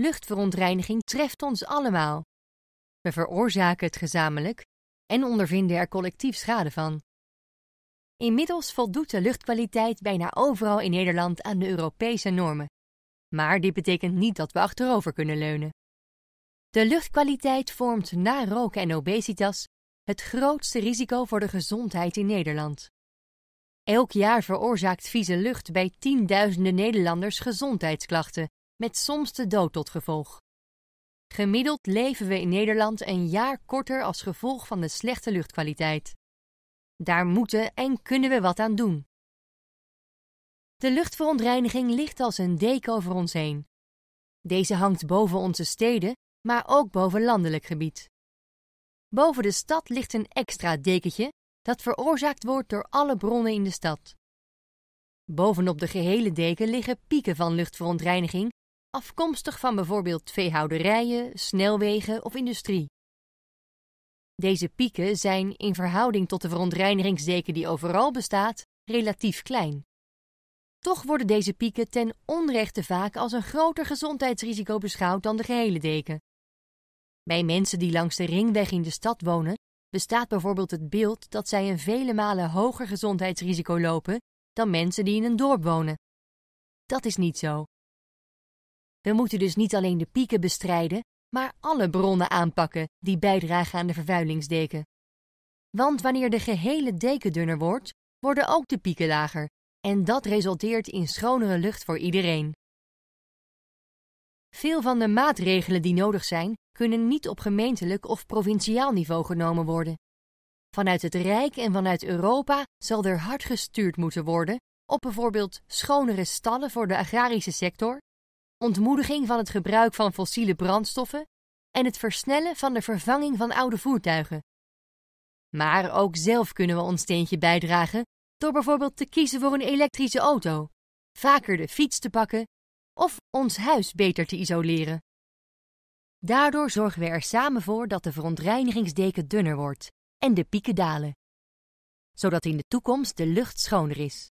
Luchtverontreiniging treft ons allemaal. We veroorzaken het gezamenlijk en ondervinden er collectief schade van. Inmiddels voldoet de luchtkwaliteit bijna overal in Nederland aan de Europese normen. Maar dit betekent niet dat we achterover kunnen leunen. De luchtkwaliteit vormt na roken en obesitas het grootste risico voor de gezondheid in Nederland. Elk jaar veroorzaakt vieze lucht bij tienduizenden Nederlanders gezondheidsklachten, met soms de dood tot gevolg. Gemiddeld leven we in Nederland een jaar korter als gevolg van de slechte luchtkwaliteit. Daar moeten en kunnen we wat aan doen. De luchtverontreiniging ligt als een deken over ons heen. Deze hangt boven onze steden, maar ook boven landelijk gebied. Boven de stad ligt een extra dekentje dat veroorzaakt wordt door alle bronnen in de stad. Bovenop de gehele deken liggen pieken van luchtverontreiniging afkomstig van bijvoorbeeld veehouderijen, snelwegen of industrie. Deze pieken zijn in verhouding tot de verontreinigingsdeken die overal bestaat relatief klein. Toch worden deze pieken ten onrechte vaak als een groter gezondheidsrisico beschouwd dan de gehele deken. Bij mensen die langs de ringweg in de stad wonen, bestaat bijvoorbeeld het beeld dat zij een vele malen hoger gezondheidsrisico lopen dan mensen die in een dorp wonen. Dat is niet zo. We moeten dus niet alleen de pieken bestrijden, maar alle bronnen aanpakken die bijdragen aan de vervuilingsdeken. Want wanneer de gehele deken dunner wordt, worden ook de pieken lager, en dat resulteert in schonere lucht voor iedereen. Veel van de maatregelen die nodig zijn, kunnen niet op gemeentelijk of provinciaal niveau genomen worden. Vanuit het Rijk en vanuit Europa zal er hard gestuurd moeten worden op bijvoorbeeld schonere stallen voor de agrarische sector, ontmoediging van het gebruik van fossiele brandstoffen en het versnellen van de vervanging van oude voertuigen. Maar ook zelf kunnen we ons steentje bijdragen door bijvoorbeeld te kiezen voor een elektrische auto, vaker de fiets te pakken of ons huis beter te isoleren. Daardoor zorgen we er samen voor dat de verontreinigingsdeken dunner wordt en de pieken dalen, zodat in de toekomst de lucht schoner is.